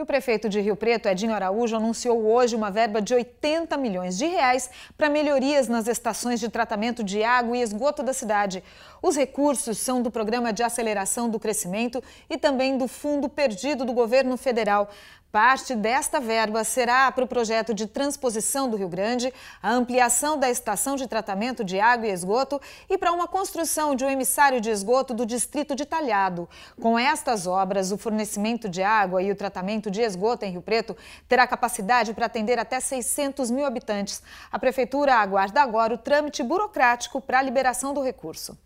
E o prefeito de Rio Preto, Edinho Araújo, anunciou hoje uma verba de 80 milhões de reais para melhorias nas estações de tratamento de água e esgoto da cidade. Os recursos são do Programa de Aceleração do Crescimento e também do Fundo Perdido do Governo Federal. Parte desta verba será para o projeto de transposição do Rio Grande, a ampliação da estação de tratamento de água e esgoto e para uma construção de um emissário de esgoto do distrito de Talhado. Com estas obras, o fornecimento de água e o tratamento de esgoto em Rio Preto terá capacidade para atender até 600 mil habitantes. A prefeitura aguarda agora o trâmite burocrático para a liberação do recurso.